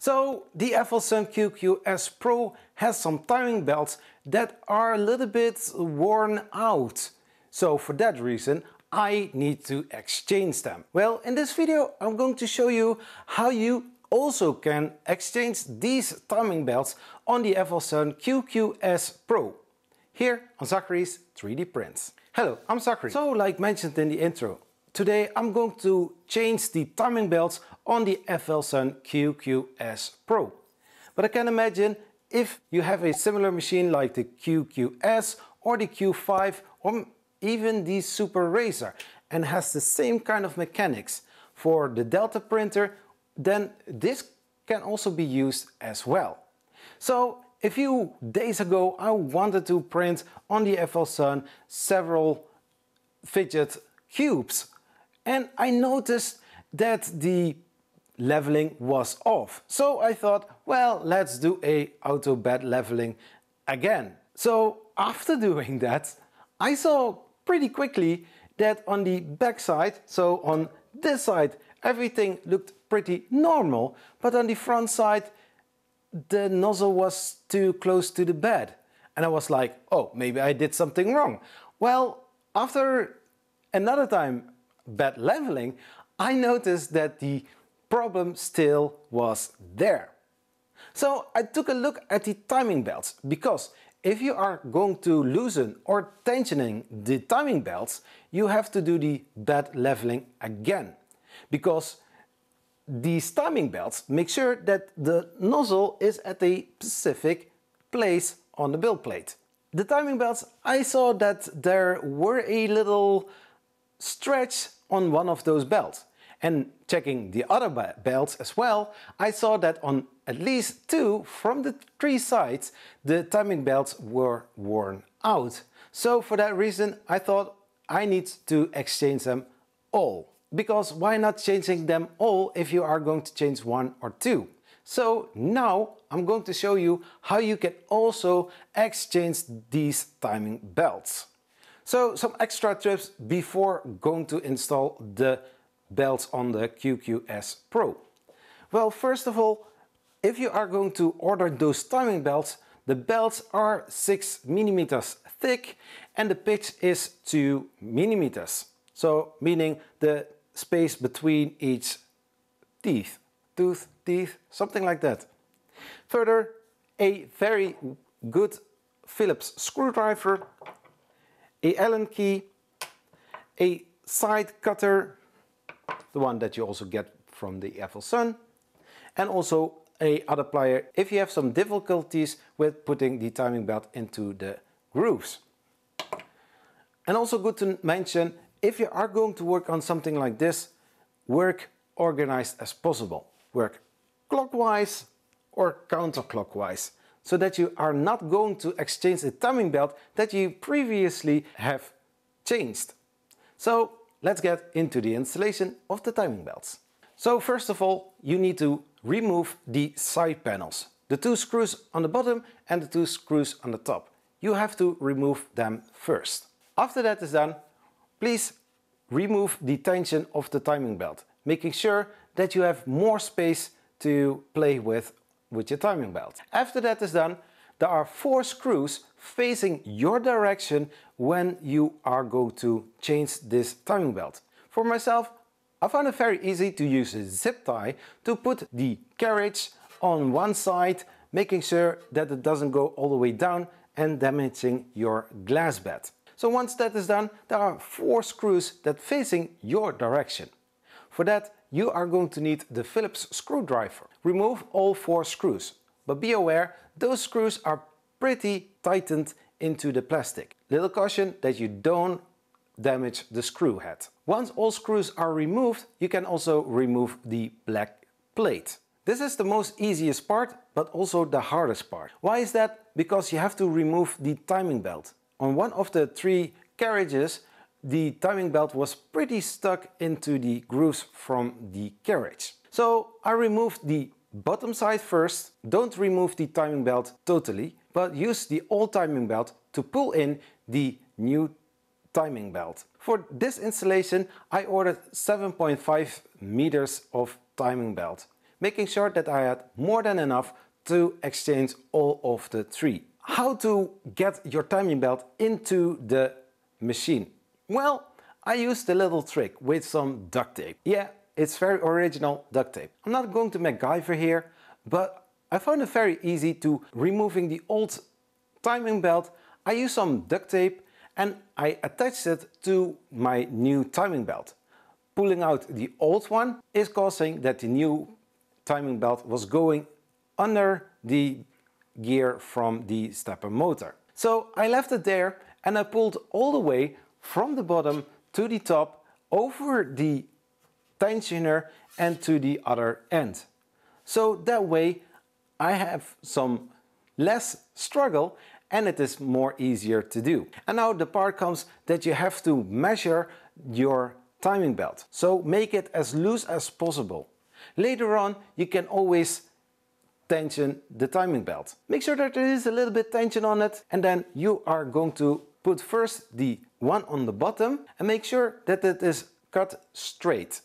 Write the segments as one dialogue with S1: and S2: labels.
S1: So the Evelyn QQS Pro has some timing belts that are a little bit worn out. So for that reason, I need to exchange them. Well, in this video, I'm going to show you how you also can exchange these timing belts on the Evelyn QQS Pro. Here on Zachary's 3D Prints. Hello, I'm Zachary. So like mentioned in the intro, Today I'm going to change the timing belts on the FLSUN QQS Pro. But I can imagine if you have a similar machine like the QQS or the Q5 or even the Super Racer and has the same kind of mechanics for the Delta printer, then this can also be used as well. So a few days ago I wanted to print on the FLSUN several fidget cubes and I noticed that the leveling was off. So I thought, well, let's do a auto bed leveling again. So after doing that, I saw pretty quickly that on the back side, so on this side, everything looked pretty normal, but on the front side, the nozzle was too close to the bed. And I was like, oh, maybe I did something wrong. Well, after another time bed leveling, I noticed that the problem still was there. So I took a look at the timing belts because if you are going to loosen or tensioning the timing belts, you have to do the bed leveling again because these timing belts make sure that the nozzle is at a specific place on the build plate. The timing belts, I saw that there were a little stretch on one of those belts. And checking the other belts as well, I saw that on at least two from the three sides, the timing belts were worn out. So for that reason, I thought I need to exchange them all. Because why not changing them all if you are going to change one or two? So now I'm going to show you how you can also exchange these timing belts. So some extra tips before going to install the belts on the QQS Pro. Well, first of all, if you are going to order those timing belts, the belts are 6 millimeters thick and the pitch is 2 millimeters. So meaning the space between each teeth, tooth, teeth, something like that. Further, a very good Phillips screwdriver a Allen key, a side cutter, the one that you also get from the Sun, and also a other plier if you have some difficulties with putting the timing belt into the grooves. And also good to mention, if you are going to work on something like this, work organized as possible. Work clockwise or counterclockwise so that you are not going to exchange the timing belt that you previously have changed. So let's get into the installation of the timing belts. So first of all, you need to remove the side panels, the two screws on the bottom and the two screws on the top. You have to remove them first. After that is done, please remove the tension of the timing belt, making sure that you have more space to play with with your timing belt. After that is done, there are four screws facing your direction when you are going to change this timing belt. For myself, I found it very easy to use a zip tie to put the carriage on one side, making sure that it doesn't go all the way down and damaging your glass bed. So once that is done, there are four screws that facing your direction. For that, you are going to need the Phillips screwdriver. Remove all four screws, but be aware those screws are pretty tightened into the plastic. Little caution that you don't damage the screw head. Once all screws are removed, you can also remove the black plate. This is the most easiest part, but also the hardest part. Why is that? Because you have to remove the timing belt. On one of the three carriages, the timing belt was pretty stuck into the grooves from the carriage. So I removed the Bottom side first, don't remove the timing belt totally, but use the old timing belt to pull in the new timing belt. For this installation, I ordered 7.5 meters of timing belt, making sure that I had more than enough to exchange all of the three. How to get your timing belt into the machine? Well, I used a little trick with some duct tape. Yeah, it's very original duct tape. I'm not going to MacGyver here, but I found it very easy to removing the old timing belt. I used some duct tape and I attached it to my new timing belt. Pulling out the old one is causing that the new timing belt was going under the gear from the stepper motor. So I left it there and I pulled all the way from the bottom to the top over the tensioner and to the other end. So that way I have some less struggle and it is more easier to do. And now the part comes that you have to measure your timing belt. So make it as loose as possible. Later on, you can always tension the timing belt. Make sure that there is a little bit tension on it and then you are going to put first the one on the bottom and make sure that it is cut straight.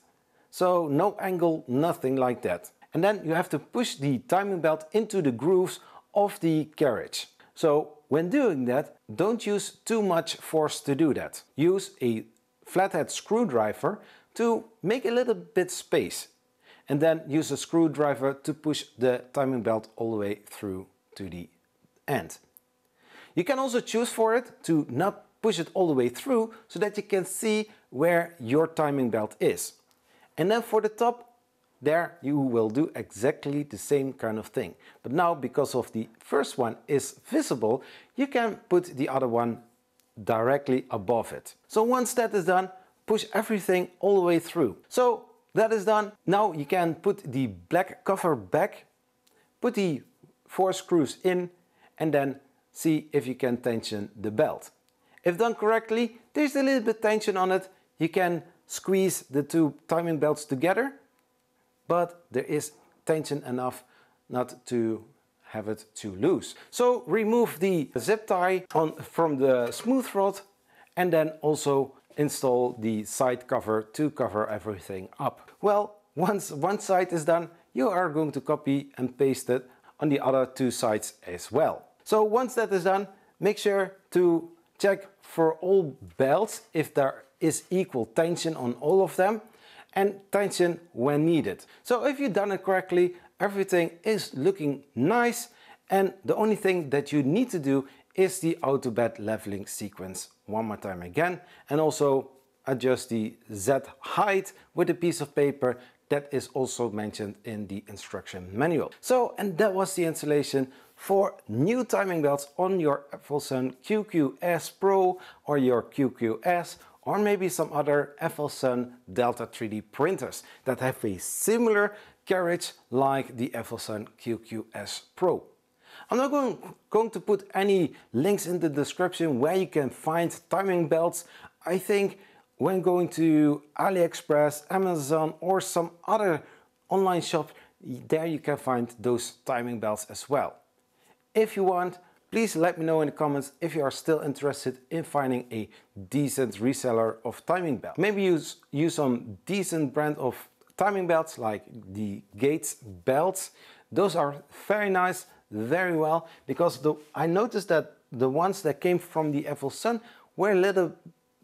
S1: So no angle, nothing like that. And then you have to push the timing belt into the grooves of the carriage. So when doing that, don't use too much force to do that. Use a flathead screwdriver to make a little bit space and then use a screwdriver to push the timing belt all the way through to the end. You can also choose for it to not push it all the way through so that you can see where your timing belt is. And then for the top, there you will do exactly the same kind of thing. But now because of the first one is visible, you can put the other one directly above it. So once that is done, push everything all the way through. So that is done. Now you can put the black cover back, put the four screws in and then see if you can tension the belt. If done correctly, there's a little bit tension on it. You can squeeze the two timing belts together, but there is tension enough not to have it too loose. So remove the zip tie on, from the smooth rod and then also install the side cover to cover everything up. Well, once one side is done, you are going to copy and paste it on the other two sides as well. So once that is done, make sure to Check for all belts if there is equal tension on all of them and tension when needed. So if you've done it correctly, everything is looking nice and the only thing that you need to do is the auto bed leveling sequence one more time again and also adjust the Z height with a piece of paper that is also mentioned in the instruction manual. So, and that was the installation for new timing belts on your Evelsun QQS Pro or your QQS or maybe some other Evelsun Delta 3D printers that have a similar carriage like the Evelsun QQS Pro. I'm not going, going to put any links in the description where you can find timing belts. I think when going to AliExpress, Amazon or some other online shop, there you can find those timing belts as well. If you want, please let me know in the comments if you are still interested in finding a decent reseller of timing belts. Maybe use, use some decent brand of timing belts like the Gates belts. Those are very nice, very well, because the, I noticed that the ones that came from the Evil Sun were a little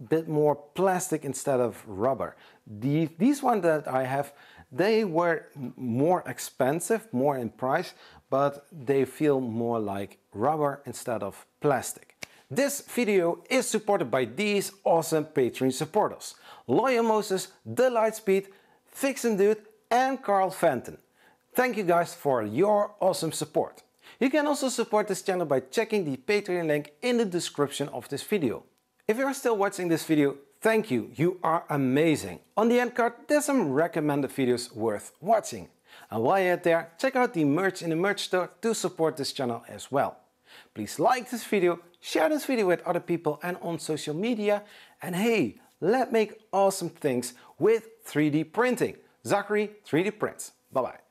S1: bit more plastic instead of rubber. The, these ones that I have, they were more expensive, more in price, but they feel more like rubber instead of plastic. This video is supported by these awesome Patreon supporters. Loyal Moses, The Lightspeed, Fixin' Dude and Carl Fenton. Thank you guys for your awesome support. You can also support this channel by checking the Patreon link in the description of this video. If you are still watching this video, thank you, you are amazing. On the end card, there's some recommended videos worth watching. And while you're there, check out the merch in the merch store to support this channel as well. Please like this video, share this video with other people and on social media. And hey, let's make awesome things with 3D printing. Zachary 3D Prints. Bye bye.